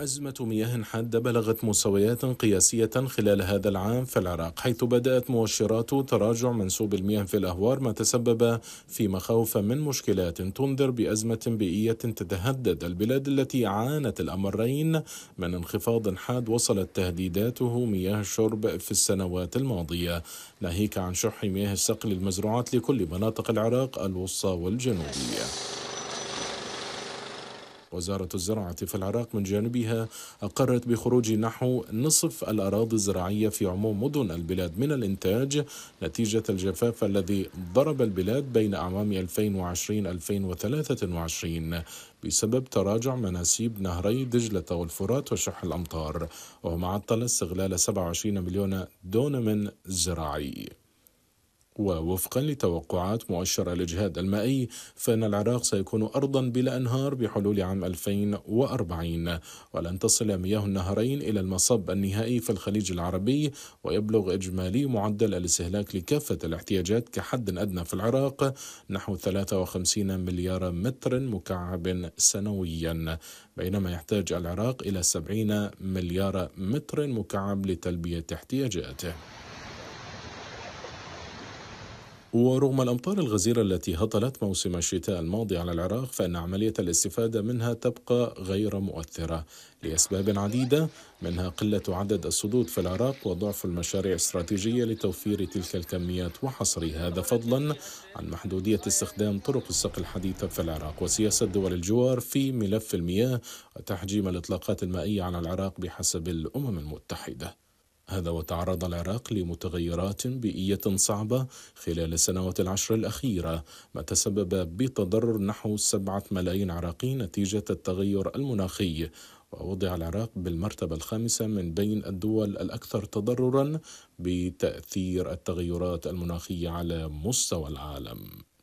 أزمة مياه حادة بلغت مستويات قياسية خلال هذا العام في العراق حيث بدأت مؤشرات تراجع منسوب المياه في الأهوار ما تسبب في مخاوف من مشكلات تنذر بأزمة بيئية تتهدد البلاد التي عانت الأمرين من انخفاض حاد وصلت تهديداته مياه الشرب في السنوات الماضية ناهيك عن شح مياه السقل المزروعات لكل مناطق العراق الوسطى والجنوبية وزارة الزراعة في العراق من جانبها أقرت بخروج نحو نصف الأراضي الزراعية في عموم مدن البلاد من الإنتاج نتيجة الجفاف الذي ضرب البلاد بين أعوام 2020-2023 بسبب تراجع مناسيب نهري دجلة والفرات وشح الأمطار ومعطل استغلال 27 مليون دونم زراعي ووفقا لتوقعات مؤشر الاجهاد المائي فان العراق سيكون ارضا بلا انهار بحلول عام 2040 ولن تصل مياه النهرين الى المصب النهائي في الخليج العربي ويبلغ اجمالي معدل الاستهلاك لكافه الاحتياجات كحد ادنى في العراق نحو 53 مليار متر مكعب سنويا بينما يحتاج العراق الى 70 مليار متر مكعب لتلبيه احتياجاته ورغم الأمطار الغزيرة التي هطلت موسم الشتاء الماضي على العراق فإن عملية الاستفادة منها تبقى غير مؤثرة لأسباب عديدة منها قلة عدد السدود في العراق وضعف المشاريع الاستراتيجية لتوفير تلك الكميات وحصرها هذا فضلا عن محدودية استخدام طرق السقي الحديثة في العراق وسياسة دول الجوار في ملف المياه وتحجيم الإطلاقات المائية على العراق بحسب الأمم المتحدة هذا وتعرض العراق لمتغيرات بيئية صعبة خلال السنوات العشر الأخيرة ما تسبب بتضرر نحو سبعة ملايين عراقي نتيجة التغير المناخي ووضع العراق بالمرتبة الخامسة من بين الدول الأكثر تضررا بتأثير التغيرات المناخية على مستوى العالم